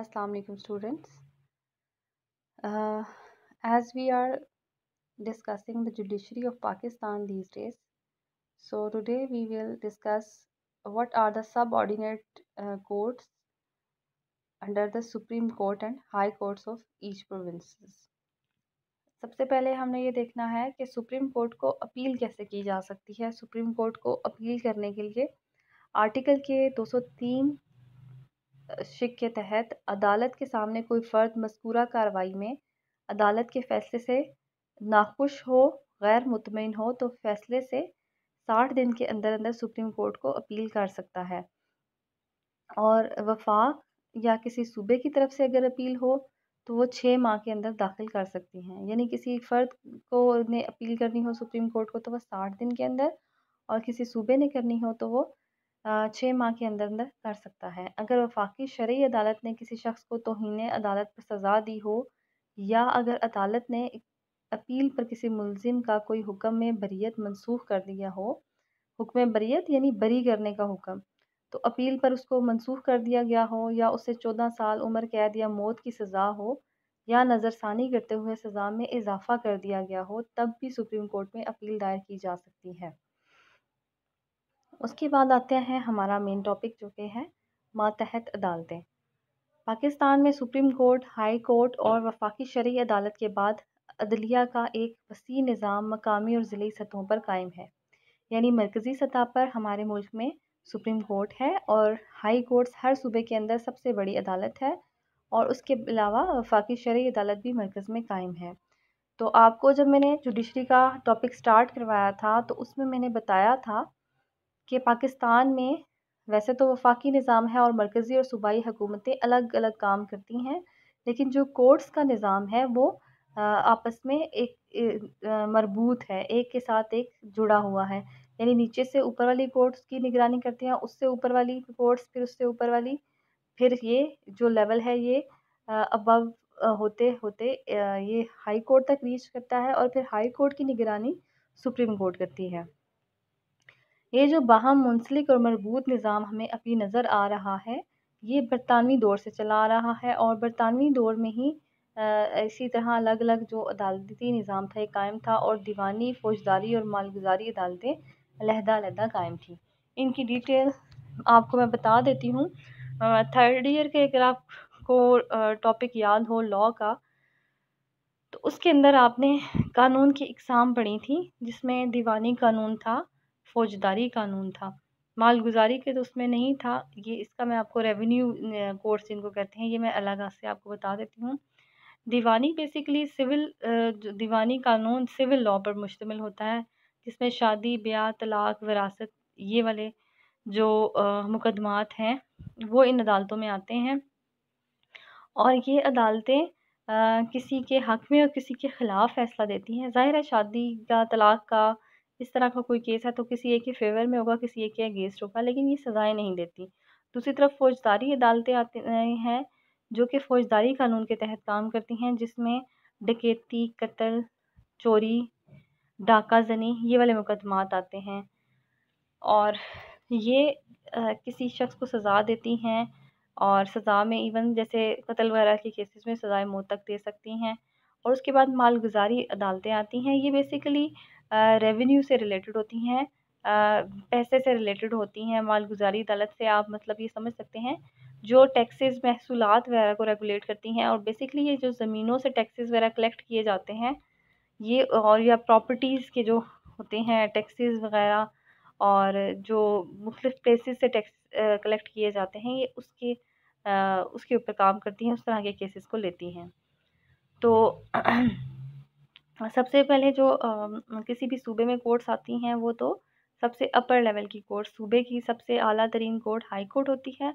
Aslam students as we are discussing the judiciary of Pakistan these days so today we will discuss what are the subordinate courts under the supreme court and high courts of each province सबसे पहले हमने ये देखना है कि supreme court को appeal कैसे की जा सकती है सुप्रीम कोर्ट को अपील करने के लिए आर्टिकल के सौ तीन शिक के तहत अदालत के सामने कोई फ़र्द मस्कूरा कार्रवाई में अदालत के फ़ैसले से नाखुश हो गैर मुतमिन हो तो फ़ैसले से साठ दिन के अंदर अंदर सुप्रीम कोर्ट को अपील कर सकता है और वफाक या किसी सूबे की तरफ से अगर अपील हो तो वो छः माह के अंदर दाखिल कर सकती हैं यानी किसी फ़र्द को ने अपील करनी हो सुप्रीम कोर्ट को तो वह साठ दिन के अंदर और किसी सूबे ने करनी हो तो वो छः माह के अंदर अंदर कर सकता है अगर वफाकी शरय अदालत ने किसी शख्स को तोहन अदालत पर सज़ा दी हो या अगर अदालत ने अपील पर किसी मुलजिम का कोई हुक्म में बरीत मनसूख कर दिया हो हुक्म बरीत यानी बरी करने का हुक्म तो अपील पर उसको मनसूख कर दिया गया हो या उसे चौदह साल उम्र कैद या मौत की सज़ा हो या नज़रसानी करते हुए सज़ा में इजाफा कर दिया गया हो तब भी सुप्रीम कोर्ट में अपील दायर की जा सकती है उसके बाद आते हैं हमारा मेन टॉपिक जो कि है मातहत अदालतें पाकिस्तान में सुप्रीम कोर्ट हाई कोर्ट और वफाकी शरी अदालत के बाद अदलिया का एक वसी निज़ाम मकामी और ज़िली सतहों पर कायम है यानी मरकज़ी सतह पर हमारे मुल्क में सुप्रीम कोर्ट है और हाई कोर्ट्स हर सूबे के अंदर सबसे बड़ी अदालत है और उसके अलावा वफाकी शरी अदालत भी मरकज़ में कायम है तो आपको जब मैंने जुडिशरी का टॉपिक स्टार्ट करवाया था तो उसमें मैंने बताया था कि पाकिस्तान में वैसे तो वफाकी निज़ाम है और मरकज़ी और सूबाई हुकूमतें अलग अलग काम करती हैं लेकिन जो कोर्ट्स का निज़ाम है वो आपस में एक मरबूत है एक के साथ एक जुड़ा हुआ है यानी नीचे से ऊपर वाली कोर्ट्स की निगरानी करते हैं उससे ऊपर वाली कोर्ट्स फिर उससे ऊपर वाली फिर ये जो लेवल है ये अबव होते होते ये हाई कोर्ट तक रीच करता है और फिर हाई कोर्ट की निगरानी सुप्रीम कोर्ट करती है ये जो बाहम मुंसलिक और मरबूत निज़ाम हमें अभी नज़र आ रहा है ये बरतानवी दौर से चला आ रहा है और बरतानवी दौर में ही इसी तरह अलग अलग जो अदालती निज़ाम था ये कायम था और दीवानी फौजदारी और मालगुजारी अदालतें अलहदा अलहदा कायम थी इनकी डिटेल आपको मैं बता देती हूँ थर्ड ईयर के अगर आपको टॉपिक याद हो लॉ का तो उसके अंदर आपने कानून की इकसाम पढ़ी थी जिसमें दीवानी कानून था फौजदारी कानून था मालगुजारी के तो उसमें नहीं था ये इसका मैं आपको रेवेन्यू कोर्स जिनको कहते हैं ये मैं अलग से आपको बता देती हूँ दीवानी बेसिकली सिविल दीवानी कानून सिविल लॉ पर मुश्तमिल होता है जिसमें शादी ब्याह तलाक विरासत ये वाले जो मुकदमात हैं वो इन अदालतों में आते हैं और ये अदालतें किसी के हक़ में और किसी के ख़िलाफ़ फ़ैसला देती हैं ज़ाहिर है शादी का तलाक का इस तरह का कोई केस है तो किसी एक के फेवर में होगा किसी एक के अगेंस्ट होगा लेकिन ये सज़ाएँ नहीं देती दूसरी तरफ फौजदारी अदालतें आती हैं जो कि फौजदारी कानून के तहत काम करती हैं जिसमें डकैती कत्ल चोरी डाका जनी ये वाले मुकदमात आते हैं और ये आ, किसी शख्स को सज़ा देती हैं और सज़ा में इवन जैसे कत्ल वगैरह के केसेस में सज़ाएं मौत तक दे सकती हैं और उसके बाद मालगुजारी अदालतें आती हैं ये बेसिकली रेवेन्यू से रिलेटेड होती हैं पैसे से रिलेटेड होती हैं मालगुजारी अदालत से आप मतलब ये समझ सकते हैं जो टैक्सेस महसूलत वगैरह को रेगुलेट करती हैं और बेसिकली ये जो ज़मीनों से टैक्सेस वगैरह कलेक्ट किए जाते हैं ये और या प्रॉपर्टीज़ के जो होते हैं टैक्सेस वगैरह और जो मुख्तफ प्लेसेस से टैक्स कलेक्ट किए जाते हैं ये उसके आ, उसके ऊपर काम करती हैं उस तरह के केसेस को लेती हैं तो सबसे पहले जो किसी भी सूबे में कोर्ट्स आती हैं वो तो सबसे अपर लेवल की कोर्ट सूबे की सबसे अली तरीन कोर्ट हाई कोर्ट होती है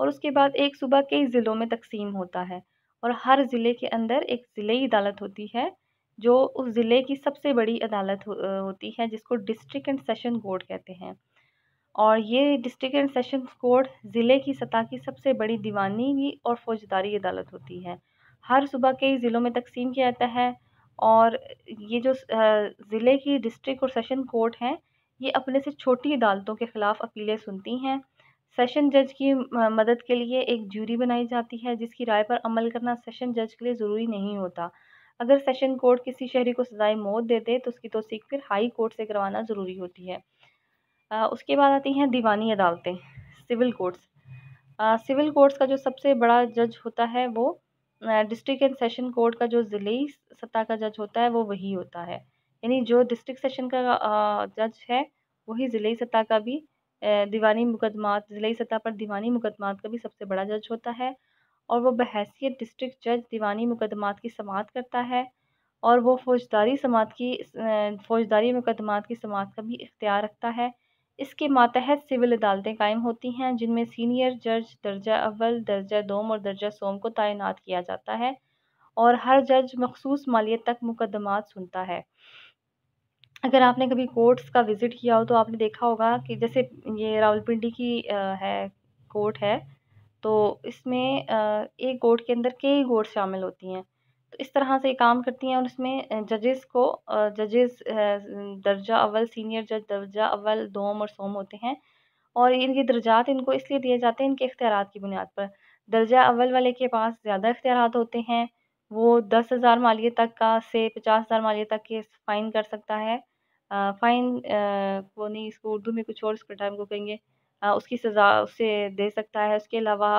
और उसके बाद एक सूबा कई ज़िलों में तकसीम होता है और हर ज़िले के अंदर एक ज़िली अदालत होती है जो उस ज़िले की सबसे बड़ी अदालत हो, होती है जिसको डिस्ट्रिक्ट एंड सेशन कोर्ट कहते हैं और ये डिस्ट्रिक्ट एंड सेशन कोर्ट ज़िले की सतह की सबसे बड़ी दीवानी और फौजदारी अदालत होती है हर सुबह कई ज़िलों में तकसीम किया जाता है और ये जो ज़िले की डिस्ट्रिक्ट और सेशन कोर्ट हैं ये अपने से छोटी अदालतों के ख़िलाफ़ अपीलें सुनती हैं सेशन जज की मदद के लिए एक ज्यूरी बनाई जाती है जिसकी राय पर अमल करना सेशन जज के लिए ज़रूरी नहीं होता अगर सेशन कोर्ट किसी शहरी को सजाए मौत दे दे तो उसकी तोसीक फिर हाई कोर्ट से करवाना ज़रूरी होती है आ, उसके बाद आती हैं दीवानी अदालतें सिविल कोर्ट्स सिविल कोर्ट्स का जो सबसे बड़ा जज होता है वो डिस्ट्रिक्ट एंड सेशन कोर्ट का जो ज़िली सत्ता का जज होता है वो वही होता है यानी जो डिस्ट्रिक्ट सेशन का जज है वही ज़िले सतह का भी दीवानी मुकदमात ज़िले सतह पर दीवानी मुकदमात का भी सबसे बड़ा जज होता है और वो बहसीत डिस्ट्रिक्ट जज दीवानी मुकदमात की समात करता है और वो फौजदारी समात की फौजदारी मुकदमात की समात का भी इख्तियार रखता है इसके मातहत सिविल अदालतें कायम होती हैं जिनमें सीनियर जज दर्जा अव्वल दर्जा दोम और दर्जा सोम को तैनात किया जाता है और हर जज मखसूस मालियत तक मुकदमात सुनता है अगर आपने कभी कोर्ट्स का विज़िट किया हो तो आपने देखा होगा कि जैसे ये रावलपिंडी की है कोर्ट है तो इसमें एक कोर्ट के अंदर कई कोर्ट शामिल होती हैं तो इस तरह से काम करती हैं और इसमें जजेस को जजेस दर्जा अव्वल सीनियर जज दर्जा अव्वल दोम और सोम होते हैं और इनके दर्जात इनको इसलिए दिए जाते हैं इनके इख्तियार की बुनियाद पर दर्जा अव्वल वाले के पास ज़्यादा इख्तियार होते हैं वो दस हज़ार मालिये तक का से पचास हज़ार मालिये तक के फ़ाइन कर सकता है आ, फ़ाइन वो नहीं इसको उर्दू में कुछ और इसको टाइम को कहेंगे आ, उसकी सज़ा उसे दे सकता है उसके अलावा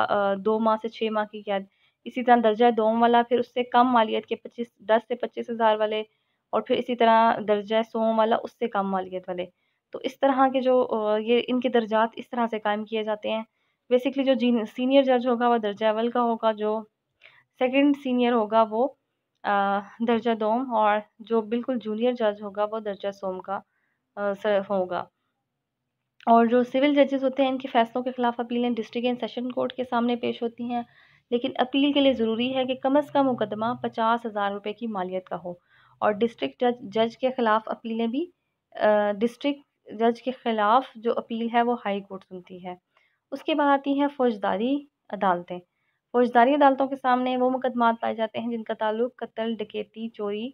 दो माह से छः माह की कैद इसी तरह दर्जा दोम वाला फिर उससे कम मालियत के पच्चीस दस से पच्चीस हज़ार वाले और फिर इसी तरह दर्जा सोम वाला उससे कम मालियत वाले तो इस तरह के जो ये इनके दर्जात इस तरह से कायम किए जाते हैं बेसिकली जो जी सीनियर जज होगा वह दर्जा अवल का होगा जो सेकेंड सीनियर होगा वो दर्जा दोम और जो बिल्कुल जूनियर जज होगा वो दर्जा सोम का होगा और जो सिविल जजेस होते हैं इनके फैसलों के खिलाफ अपीलें डिस्ट्रिक्ट एंड सेशन कोर्ट के सामने पेश होती हैं लेकिन अपील के लिए ज़रूरी है कि कम अज़ कम मुकदमा पचास हज़ार रुपये की मालियत का हो और डिस्ट्रिक्ट जज जज के ख़िलाफ़ अपीलें भी डिस्ट्रिक्ट जज के ख़िलाफ़ जो अपील है वो हाई कोर्ट सुनती है उसके बाद आती हैं फौजदारी अदालतें फौजदारी अदालतों के सामने वो मुकदमा पाए जाते हैं जिनका ताल्लुक कत्ल डकैती चोरी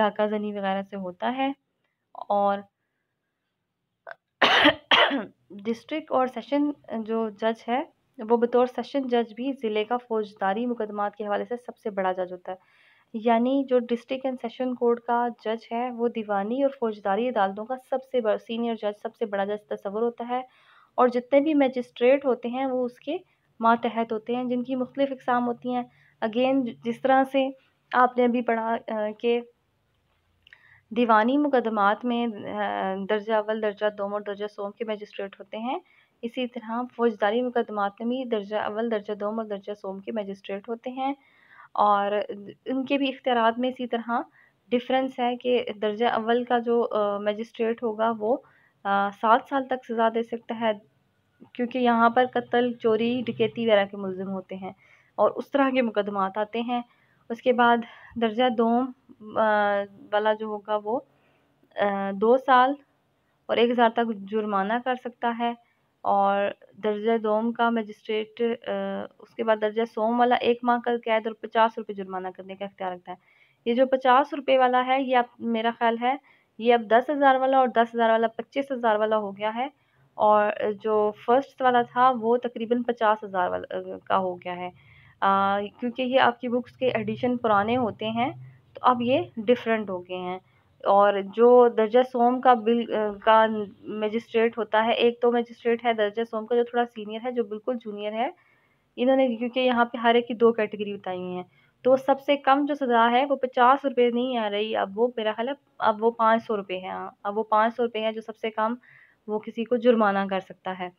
डाका जनी वगैरह से होता है और डिस्ट्रिक्ट और सेशन जो जज है वो बतौर सेशन जज भी ज़िले का फौजदारी मुकदमा के हवाले से सबसे बड़ा जज होता है यानी जो डिस्ट्रिक्ट एंड सेशन कोर्ट का जज है वो दीवानी और फौजदारी अदालतों का सबसे बड़ा सीनियर जज सबसे बड़ा जज तस्वर होता है और जितने भी मजिस्ट्रेट होते हैं वो उसके मातहत होते हैं जिनकी मुख्तलिफ़ इकसाम होती हैं अगेन जिस तरह से आपने अभी पढ़ा कि दीवानी मुकदमात में दर्जा अवल दर्जा दोम और दर्जा सोम के मजिस्ट्रेट होते हैं इसी तरह फौजदारी मुकदमात में भी दर्जा अव्वल दर्जा दोम और दर्जा सोम के मजिस्ट्रेट होते हैं और उनके भी इख्तियार में इसी तरह डिफरेंस है कि दर्जा अव्वल का जो मजिस्ट्रेट होगा वो सात साल तक सज़ा दे सकता है क्योंकि यहाँ पर कत्ल चोरी डकैती वगैरह के मुलम होते हैं और उस तरह के मुकदमात आते हैं उसके बाद दर्जा दोम वाला जो होगा वो दो साल और एक हज़ार तक जुर्माना कर सकता है और दर्जा दोम का मजिस्ट्रेट उसके बाद दर्जा सोम वाला एक माह का कैद और पचास रुपये जुर्माना करने का अख्तियार रखता है ये जो पचास रुपये वाला है ये अब मेरा ख्याल है ये अब दस हज़ार वाला और दस हज़ार वाला पच्चीस हज़ार वाला हो गया है और जो फर्स्ट वाला था वो तकरीबन पचास हज़ार वाला का हो गया है क्योंकि ये आपकी बुक्स के एडिशन पुराने होते हैं तो अब ये डिफरेंट हो गए हैं और जो दर्जा सोम का बिल का मजिस्ट्रेट होता है एक तो मजिस्ट्रेट है दर्जा सोम का जो थोड़ा सीनियर है जो बिल्कुल जूनियर है इन्होंने क्योंकि यहाँ पे हर एक की दो कैटेगरी बताई हुई हैं तो सबसे कम जो सज़ा है वो पचास रुपये नहीं आ रही अब वो मेरा ख्याल है अब वो पाँच सौ रुपये है हाँ, अब वो पाँच सौ रुपये हैं जो सबसे कम वो किसी को जुर्माना कर सकता है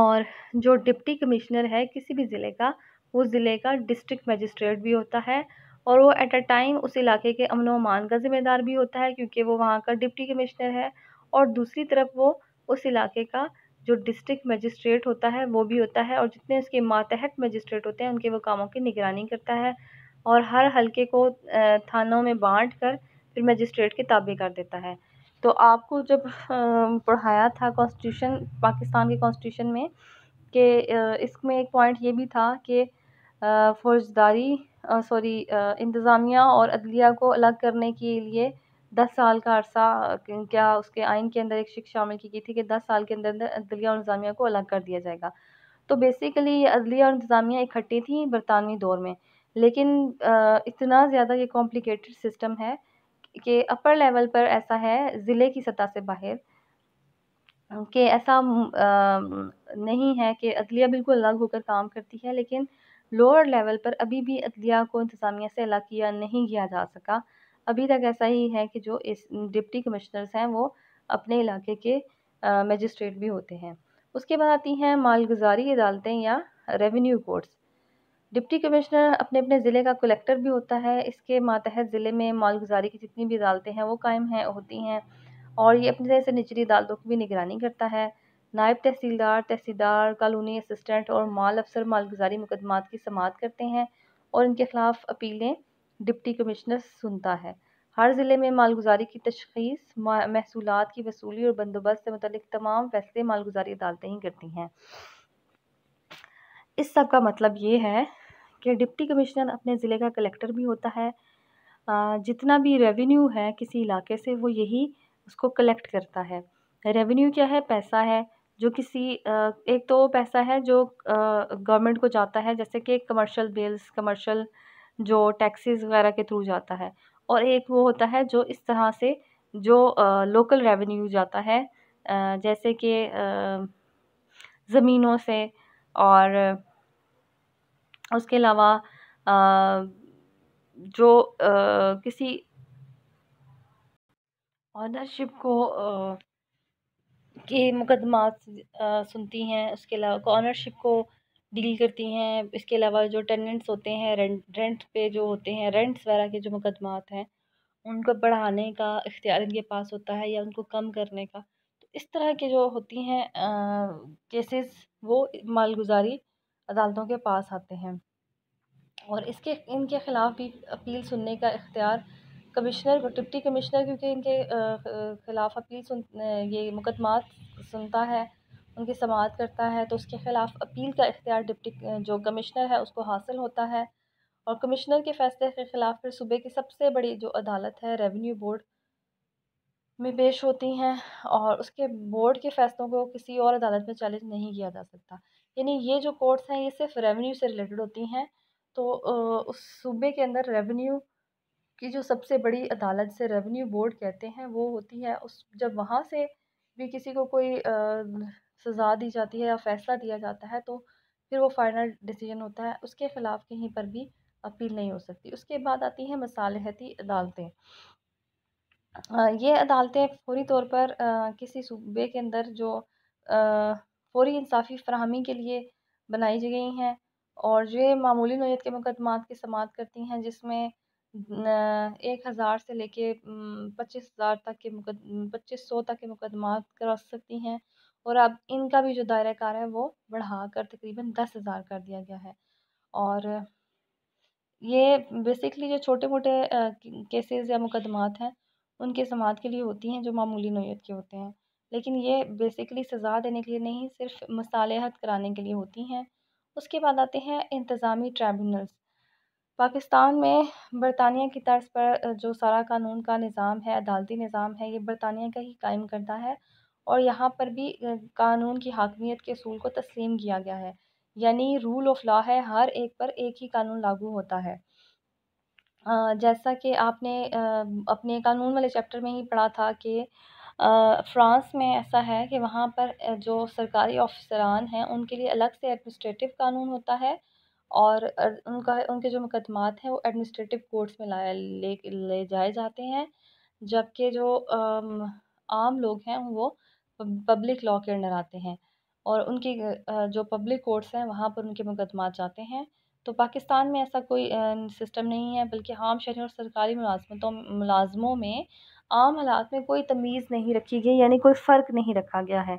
और जो डिप्टी कमिश्नर है किसी भी ज़िले का उस ज़िले का डिस्ट्रिक्ट मजिस्ट्रेट भी होता है और वो एट अ टाइम उस इलाके के अमन वमान का ज़िम्मेदार भी होता है क्योंकि वो वहाँ का डिप्टी कमिश्नर है और दूसरी तरफ वो उस इलाके का जो डिस्ट्रिक्ट मजिस्ट्रेट होता है वो भी होता है और जितने उसके मातहत मजिस्ट्रेट होते हैं उनके वो कामों की निगरानी करता है और हर हल्के को थानों में बांट कर फिर मजिस्ट्रेट के ताबे कर देता है तो आपको जब पढ़ाया था कॉन्स्टिट्यूशन पाकिस्तान के कॉन्स्टिट्यूशन में कि इसमें एक पॉइंट ये भी था कि फौजदारी सॉरी इंतज़ामिया और अदलिया को अलग करने के लिए दस साल का अरसा क्या उसके आइन के अंदर एक शिक्ष शामिल की गई थी कि दस साल के अंदर अंदर अदलिया और इंतज़ामिया को अलग कर दिया जाएगा तो बेसिकली ये अदलिया और इंतज़ामिया इकट्ठी थी बरतानवी दौर में लेकिन इतना ज़्यादा ये कॉम्प्लिकेटेड सिस्टम है कि अपर लेवल पर ऐसा है ज़िले की सतह से बाहर कि ऐसा नहीं है कि अदलिया बिल्कुल अलग होकर काम करती है लेकिन लोअर लेवल पर अभी भी अदलिया को इंतज़ामिया से किया नहीं किया जा सका अभी तक ऐसा ही है कि जो इस डिप्टी कमिश्नर्स हैं वो अपने इलाके के मजिस्ट्रेट भी होते हैं उसके बाद आती हैं मालगुजारी अदालतें या रेवेन्यू कोर्ट्स डिप्टी कमिश्नर अपने अपने ज़िले का कलेक्टर भी होता है इसके मातहत ज़िले में मालगुजारी की जितनी भी अदालतें हैं वो कायम हैं होती हैं और ये अपनी तरह से निचली अदालतों की भी निगरानी करता है नायब तहसीलदार तहसीलदार कानूनी असिस्टेंट और माल अफसर मालगुजारी मुकदमात की समात करते हैं और इनके खिलाफ अपीलें डिप्टी कमिश्नर सुनता है हर ज़िले में मालगुजारी की तशखीस महसूलत की वसूली और बंदोबस्त से मतलब तमाम फैसले मालगुजारी अदालतें ही करती हैं इस सब का मतलब ये है कि डिप्टी कमिश्नर अपने ज़िले का कलेक्टर भी होता है जितना भी रेवेन्यू है किसी इलाके से वो यही उसको कलेक्ट करता है रेवेन्यू क्या है पैसा है जो किसी एक तो पैसा है जो गवर्नमेंट को जाता है जैसे कि कमर्शियल बिल्स कमर्शियल जो टैक्सेस वगैरह के थ्रू जाता है और एक वो होता है जो इस तरह से जो लोकल रेवेन्यू जाता है जैसे कि ज़मीनों से और उसके अलावा जो किसी ऑनरशिप को के मुकदमा सुनती हैं उसके अलावा ऑनरशिप को डील करती हैं इसके अलावा जो टेनेंट्स होते हैं रेंट रेंट पे जो होते हैं रेंट्स वगैरह के जो मुकदमात हैं उनको बढ़ाने का इख्तियार इनके पास होता है या उनको कम करने का तो इस तरह के जो होती हैं केसेस वो मालगुजारी अदालतों के पास आते हैं और इसके इनके ख़िलाफ़ भी अपील सुनने का इख्तियार कमिश्नर डिप्टी कमिश्नर क्योंकि इनके ख़िलाफ़ अपील सुन ये मुक़दमा सुनता है उनकी समात करता है तो उसके ख़िलाफ़ अपील का इख्तियार डिप्टी जो कमिश्नर है उसको हासिल होता है और कमिश्नर के फ़ैसले के ख़िलाफ़ फिर सूबे की सबसे बड़ी जो अदालत है रेवेन्यू बोर्ड में पेश होती हैं और उसके बोर्ड के फ़ैसलों को किसी और अदालत में चैलेंज नहीं किया जा सकता यानी ये जो कोर्ट्स हैं ये सिर्फ रेवेन्यू से रिलेटेड होती हैं तो उस सूबे के अंदर रेवेन्यू कि जो सबसे बड़ी अदालत से रेवेन्यू बोर्ड कहते हैं वो होती है उस जब वहाँ से भी किसी को कोई सज़ा दी जाती है या फ़ैसला दिया जाता है तो फिर वो फ़ाइनल डिसीजन होता है उसके ख़िलाफ़ कहीं पर भी अपील नहीं हो सकती उसके बाद आती हैं मसालहती अदालतें ये अदालतें फौरी तौर पर आ, किसी सूबे के अंदर जो फौरी इंसाफी फ्राहमी के लिए बनाई गई हैं और ये मामूली नोयत के मुकदमात की समात करती हैं जिसमें एक हज़ार से लेके पच्चीस हज़ार तक के मुकद पच्चीस सौ तक के मुकदमा कर सकती हैं और अब इनका भी जो दायरा कार है वो बढ़ा कर तकरीबन दस हज़ार कर दिया गया है और ये बेसिकली जो छोटे मोटे केसेस या मुकदमात हैं उनके समात के लिए होती हैं जो मामूली नोयत के होते हैं लेकिन ये बेसिकली सज़ा देने के लिए नहीं सिर्फ मसालेहत कराने के लिए होती हैं उसके बाद आते हैं इंतज़ामी ट्राइबूनल्स पाकिस्तान में बरतानिया की तर्ज पर जो सारा कानून का निज़ाम है अदालती निज़ाम है ये बरतानिया का ही कायम करता है और यहाँ पर भी कानून की हाकमियत के असूल को तस्लीम किया गया है यानी रूल ऑफ लॉ है हर एक पर एक ही कानून लागू होता है जैसा कि आपने अपने कानून वाले चैप्टर में ही पढ़ा था कि फ्रांस में ऐसा है कि वहाँ पर जो सरकारी ऑफिसरान हैं उनके लिए अलग से एडमिनिस्ट्रेटिव कानून होता है और उनका उनके जो मुक़दमात हैं वो एडमिनिस्ट्रेटिव कोर्ट्स में लाया ले ले जाए जाते हैं जबकि जो आम लोग हैं वो पब्लिक लॉ के अंडर आते हैं और उनकी जो पब्लिक कोर्ट्स हैं वहाँ पर उनके मुक़दमात जाते हैं तो पाकिस्तान में ऐसा कोई सिस्टम नहीं है बल्कि आम शहरी और सरकारी मुलाजमतों मुलाजमों में आम हालात में कोई तमीज़ नहीं रखी गई यानी कोई फ़र्क नहीं रखा गया है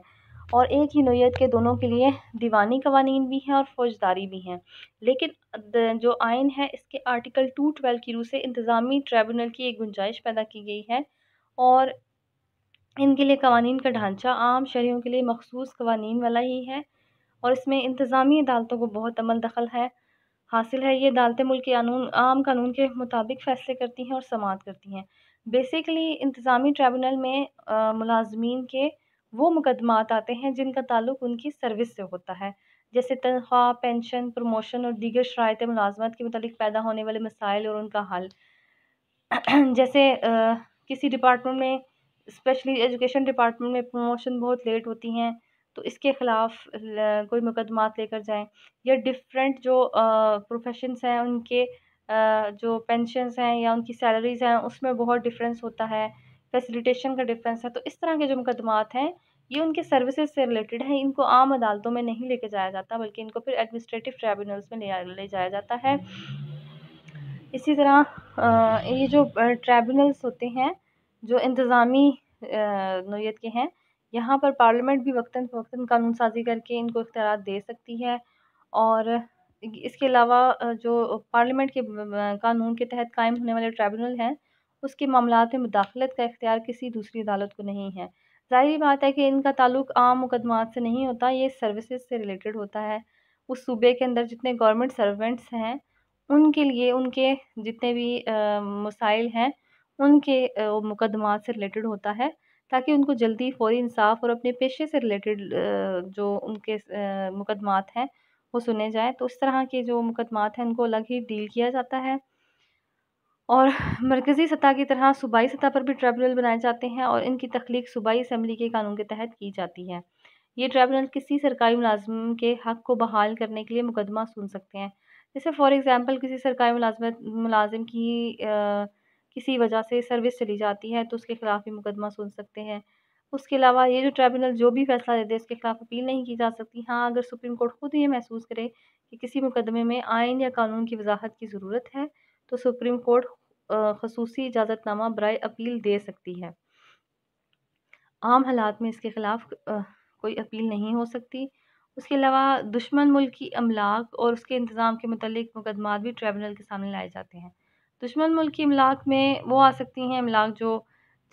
और एक ही नोयत के दोनों के लिए दीवानी कवानीन भी हैं और फौजदारी भी हैं लेकिन जो आयन है इसके आर्टिकल टू ट्वेल्व की रूह से इंतज़ामी ट्रैबुनल की एक गुंजाइश पैदा की गई है और इनके लिए कवानीन का ढांचा आम शहरीों के लिए मखसूस कवानीन वाला ही है और इसमें इंतज़ामी अदालतों को बहुत अमल दखल है हासिल है ये अदालतें मुल्क के कानून आम कानून के मुताबिक फ़ैसले करती हैं और समात करती हैं बेसिकली इंतज़ामी ट्रैबुनल में मुलाजमीन के वो मुकदमात आते हैं जिनका ताल्लुक उनकी सर्विस से होता है जैसे तनख्वाह पेंशन प्रमोशन और दीगर शरात मुलाजमत के मतलब पैदा होने वाले मसाइल और उनका हल जैसे आ, किसी डिपार्टमेंट में स्पेशली एजुकेशन डिपार्टमेंट में प्रमोशन बहुत लेट होती हैं तो इसके ख़िलाफ़ कोई मुकदमात लेकर जाएं या डिफरेंट जो प्रोफेशंस हैं उनके आ, जो पेंशनस हैं या उनकी सैलरीज़ हैं उसमें बहुत डिफरेंस होता है फैसिलिटेशन का डिफरेंस है तो इस तरह के जो मुकदमात हैं ये उनके सर्विसेज से रिलेटेड हैं इनको आम अदालतों में नहीं लेके जाया जाता बल्कि इनको फिर एडमिनिस्ट्रेटिव ट्राइब्यूनल्स में ले, ले जाया जाता है इसी तरह ये जो ट्राइब्यूनल्स होते हैं जो इंतज़ामी नोयत के हैं यहाँ पर पार्लियामेंट भी वक्ता फवता कानून साजी करके इनको इख्तियार दे सकती है और इसके अलावा जो पार्लियामेंट के कानून के तहत कायम होने वाले ट्राइब्यूनल हैं उसके मामला में मुदाखलत का इख्तियार किसी दूसरी अदालत को नहीं है ज़ाहिर बात है कि इनका ताल्लुक आम मुकदमात से नहीं होता ये सर्विसेज से रिलेटेड होता है उस सूबे के अंदर जितने गवर्नमेंट सर्वेंट्स हैं उनके लिए उनके जितने भी मसाइल हैं उनके मुकदमा से रिलेटेड होता है ताकि उनको जल्दी फौरी इंसाफ और अपने पेशे से रिलेटेड जो उनके मुकदमात हैं वो सुने जाएँ तो उस तरह के जो मुकदमात हैं उनको अलग ही डील किया जाता है और मरकज़ी सतह की तरह सूबाई सतह पर भी ट्राइब्यूनल बनाए जाते हैं और इनकी तख्लीक सूबाई असम्बली के कानून के तहत की जाती है ये ट्राइब्यूनल किसी सरकारी मुलाजम के हक़ को बहाल करने के लिए मुकदमा सुन सकते हैं जैसे फॉर एग्ज़ाम्पल किसी सरकारी मुलाजमत मुलाजिम की आ, किसी वजह से सर्विस चली जाती है तो उसके ख़िलाफ़ भी मुकदमा सुन सकते हैं उसके अलावा ये जो ट्राइब्यूनल जो भी फैसला देते दे उसके खिलाफ अपील नहीं की जा सकती हाँ अगर सुप्रीम कोर्ट खुद ये महसूस करे कि किसी मुकदमे में आयन या कानून की वजाहत की ज़रूरत है तो सुप्रीम कोर्ट खसूसी इजाज़तनामा बर अपील दे सकती है आम हालात में इसके ख़िलाफ़ कोई अपील नहीं हो सकती उसके अलावा दुश्मन मुल्क की अमलाक और उसके इंतज़ाम के मतलब मुकदमा भी ट्रिब्यूनल के सामने लाए जाते हैं दुश्मन मुल्क की अमलाक में वो आ सकती हैं अमलाक जो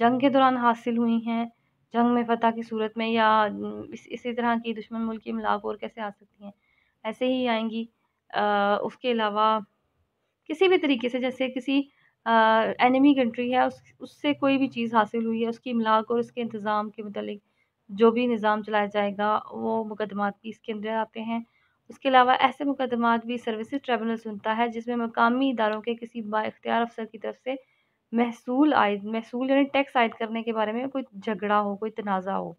जंग के दौरान हासिल हुई हैं जंग में फतह की सूरत में या इस, इसी तरह की दुश्मन मुल्क की अमलाक और कैसे आ सकती हैं ऐसे ही आएंगी आ, उसके अलावा किसी भी तरीके से जैसे किसी एनिमी कंट्री है उस उससे कोई भी चीज़ हासिल हुई है उसकी इमलाक और उसके इंतज़ाम के मतलब जो भी निज़ाम चलाया जाएगा वो मुकदमात भी इसके अंदर आते हैं उसके अलावा ऐसे मुकदमात भी सर्विस ट्रिब्यूनल सुनता है जिसमें मकामी इदारों के किसी बाख्तियार अफसर की तरफ से महसूल आय महसूल यानी टैक्स आयद करने के बारे में कोई झगड़ा हो कोई तनाज़ा हो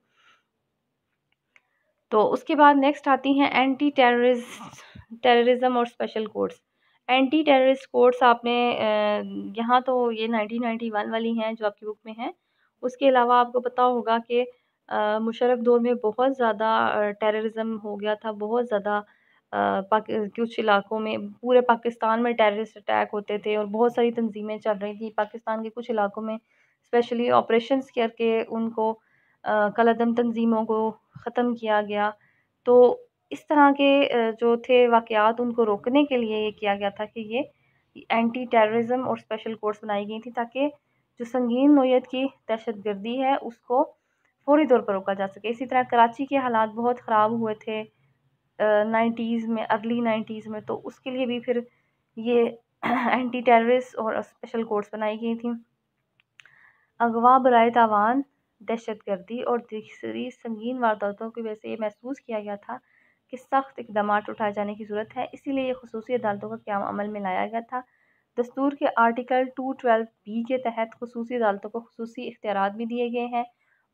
तो उसके बाद नेक्स्ट आती हैं एंटी टेररिस्ट टेररिज्म और special courts anti terrorist courts आपने यहाँ तो ये 1991 वाली हैं जो आपकी बुक में हैं उसके अलावा आपको पता होगा कि मुशरफ दौर में बहुत ज़्यादा टेररिज्म हो गया था बहुत ज़्यादा कुछ इलाकों में पूरे पाकिस्तान में टेररिस्ट अटैक होते थे और बहुत सारी तंजीमें चल रही थी पाकिस्तान के कुछ इलाकों में स्पेशली ऑपरेशन करके उनको कलदम तंजीमों को ख़त्म किया गया तो इस तरह के जो थे वाक़ात उनको रोकने के लिए ये किया गया था कि ये एंटी टेररिज्म और स्पेशल कोर्स बनाई गई थी ताकि जो संगीन नोयत की दहशत गर्दी है उसको फौरी तौर पर रोका जा सके इसी तरह कराची के हालात बहुत ख़राब हुए थे नाइन्टीज़ में अर्ली नाइन्टीज़ में तो उसके लिए भी फिर ये एंटी टेररिस्ट और स्पेशल कोर्स बनाई गई थी अगवा बरए तावान दहशत गर्दी और दूसरी संगीन वारदातों की वजह से ये महसूस किया गया था कि सख्त इकदाम उठाए जाने की ज़रूरत है इसीलिए यह खसूस अदालतों का क्या अमल में लाया गया था दस्तूर के आर्टिकल टू ट्वेल्व बी के तहत खसूसी अदालतों को खसूसी इख्तियार भी दिए गए हैं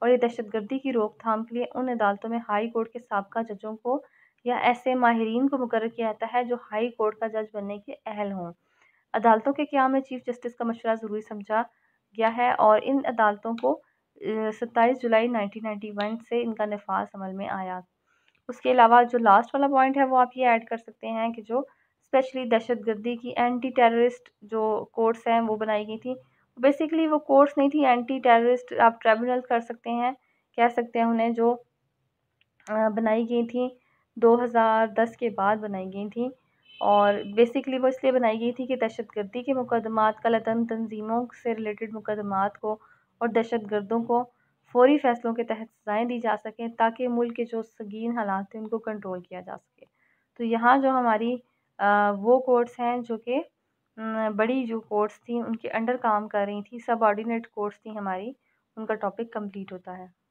और ये दहशत गर्दी की रोकथाम के लिए उन अदालतों में हाई कोर्ट के सबका जजों को या ऐसे माहरीन को मुकर किया जाता है जो हाई कोर्ट का जज बनने के अहल हों अदालतों के क्या में चीफ जस्टिस का मशवरा ज़रूरी समझा गया है और इन अदालतों को सत्ताईस जुलाई नाइनटीन नाइन्टी वन से इनका नफाज अमल में आया उसके अलावा जो लास्ट वाला पॉइंट है वो आप ये ऐड कर सकते हैं कि जो स्पेशली दहशत गर्दी की एंटी टेररिस्ट जो कोर्ट्स हैं वो बनाई गई थी बेसिकली वो कोर्स नहीं थी एंटी टेररिस्ट आप ट्राइब्यूनल कर सकते हैं कह सकते हैं उन्हें जो बनाई गई थी 2010 के बाद बनाई गई थी और बेसिकली वो इसलिए बनाई गई थी कि दहशत गर्दी के मुकदमात कलतन तंजीमों से रिलेटेड मुकदमात को और दहशत गर्दों को फौरी फैसलों के तहत सज़ाएँ दी जा सकें ताकि मुल्क के जो संगीन हालात हैं उनको कंट्रोल किया जा सके तो यहाँ जो हमारी वो कोर्ट्स हैं जो कि बड़ी जो कोर्ट्स थी उनके अंडर काम कर रही थी सब ऑर्डिनेट कोर्ट्स थी हमारी उनका टॉपिक कंप्लीट होता है